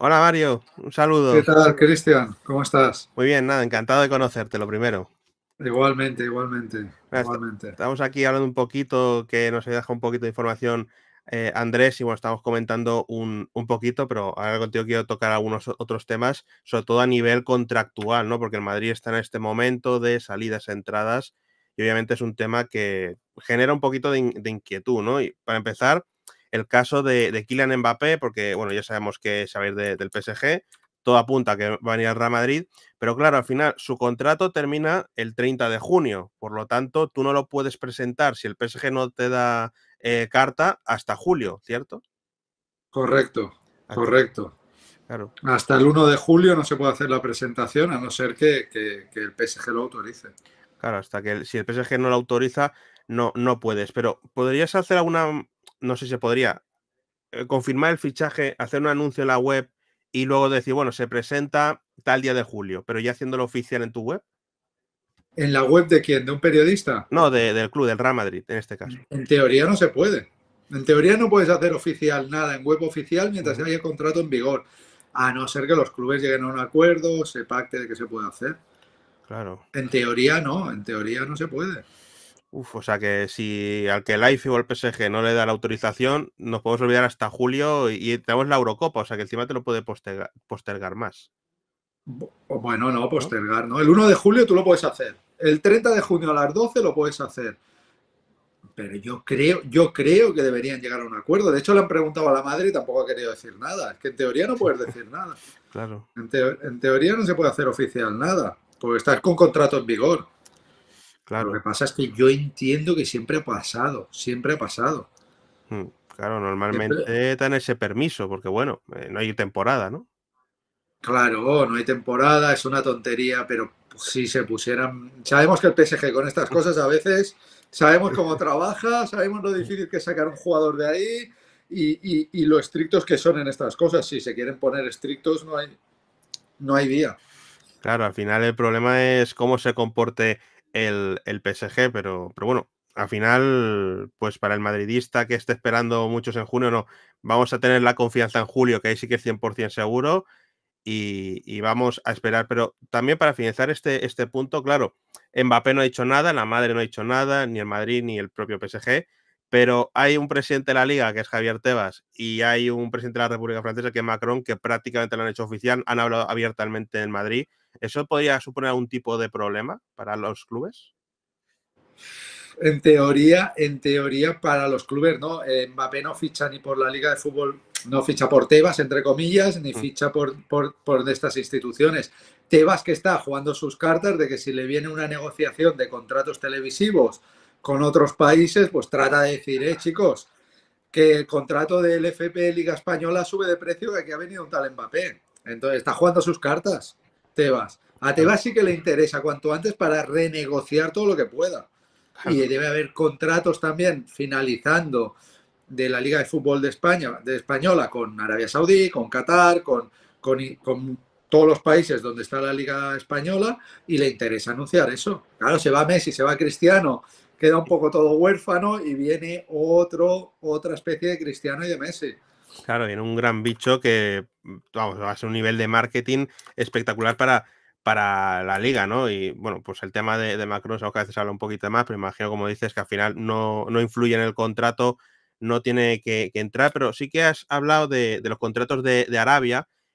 Hola Mario, un saludo. ¿Qué tal, Cristian? ¿Cómo estás? Muy bien, nada, encantado de conocerte, lo primero. Igualmente, igualmente, igualmente. Estamos aquí hablando un poquito, que nos dejado un poquito de información eh, Andrés, y bueno, estamos comentando un, poquito, pero ahora contigo quiero tocar algunos otros temas, sobre todo a nivel contractual, ¿no? Porque el Madrid está en este momento de salidas, entradas, y obviamente es un tema que genera un poquito de inquietud, ¿no? Y para empezar, el caso de, de Kylian Mbappé, porque bueno, ya sabemos que saber del PSG, todo apunta que va a ir al Real Madrid, pero claro, al final su contrato termina el 30 de junio, por lo tanto tú no lo puedes presentar si el PSG no te da eh, carta hasta julio, ¿cierto? Correcto, ah, correcto. Claro. Hasta el 1 de julio no se puede hacer la presentación a no ser que, el PSG lo autorice. Claro, hasta que si el PSG no lo autoriza, no, no puedes. Pero ¿podrías hacer alguna no sé si se podría eh, confirmar el fichaje, hacer un anuncio en la web y luego decir, bueno, se presenta tal día de julio, pero ya haciéndolo oficial en tu web. ¿En la web de quién? ¿De un periodista? No, del club, del Real Madrid, en este caso. En teoría no se puede. En teoría no puedes hacer oficial nada en web oficial mientras haya contrato en vigor, a no ser que los clubes lleguen a un acuerdo, se pacte de que se puede hacer. Claro. En teoría no, en teoría no se puede. Uf, o sea que si al que el IFE o el PSG no le da la autorización, nos podemos olvidar hasta julio y, tenemos la Eurocopa, o sea que encima te lo puede postergar, postergar más. Bueno, no, postergar, ¿no? El 1 de julio tú lo puedes hacer. El 30 de junio a las 12 lo puedes hacer. Pero yo creo, yo creo que deberían llegar a un acuerdo. De hecho, le han preguntado a la madre y tampoco ha querido decir nada. Es que en teoría no puedes decir nada. claro. En, en teoría no se puede hacer oficial nada, porque estás con contrato en vigor. Claro. Lo que pasa es que yo entiendo que siempre ha pasado, siempre ha pasado. Hmm, claro, normalmente dan ese permiso, porque bueno, eh, no hay temporada, ¿no? Claro, no hay temporada, es una tontería, pero si se pusieran. Sabemos que el PSG con estas cosas a veces sabemos cómo trabaja, sabemos lo difícil que es sacar un jugador de ahí y, lo estrictos que son en estas cosas. Si se quieren poner estrictos, no hay, no hay Claro, al final el problema es cómo se comporte el, PSG, pero, pero bueno, al final, pues para el madridista que esté esperando muchos en junio, no, vamos a tener la confianza en julio, que ahí sí que es 100% seguro, y, vamos a esperar. Pero también para finalizar este, este punto, claro, Mbappé no ha dicho nada, la madre no ha dicho nada, ni el Madrid ni el propio PSG, pero hay un presidente de la liga, que es Javier Tebas, y hay un presidente de la República Francesa, que es Macron, que prácticamente lo han hecho oficial, han hablado abiertamente en Madrid ¿Eso podría suponer algún tipo de problema para los clubes? En teoría, en teoría para los clubes, ¿no? Eh, Mbappé no ficha ni por la Liga de Fútbol, no ficha por Tebas, entre comillas, ni mm. ficha por, por, por estas instituciones. Tebas que está jugando sus cartas de que si le viene una negociación de contratos televisivos con otros países, pues trata de decir, eh, chicos, que el contrato del FP Liga Española sube de precio que aquí ha venido un tal Mbappé. Entonces, está jugando sus cartas. Tebas. A Tebas sí que le interesa cuanto antes para renegociar todo lo que pueda. Y debe haber contratos también finalizando de la Liga de Fútbol de España, de Española, con Arabia Saudí, con Qatar, con, con, con todos los países donde está la Liga Española, y le interesa anunciar eso. Claro, se va Messi, se va Cristiano, queda un poco todo huérfano y viene otro, otra especie de Cristiano y de Messi. Claro, viene un gran bicho que va a ser un nivel de marketing espectacular para, para la liga, ¿no? Y bueno, pues el tema de, de Macron, que a veces habla un poquito más, pero imagino, como dices, que al final no, influye en el contrato, no tiene que, entrar, pero sí que has hablado de, los contratos de Arabia,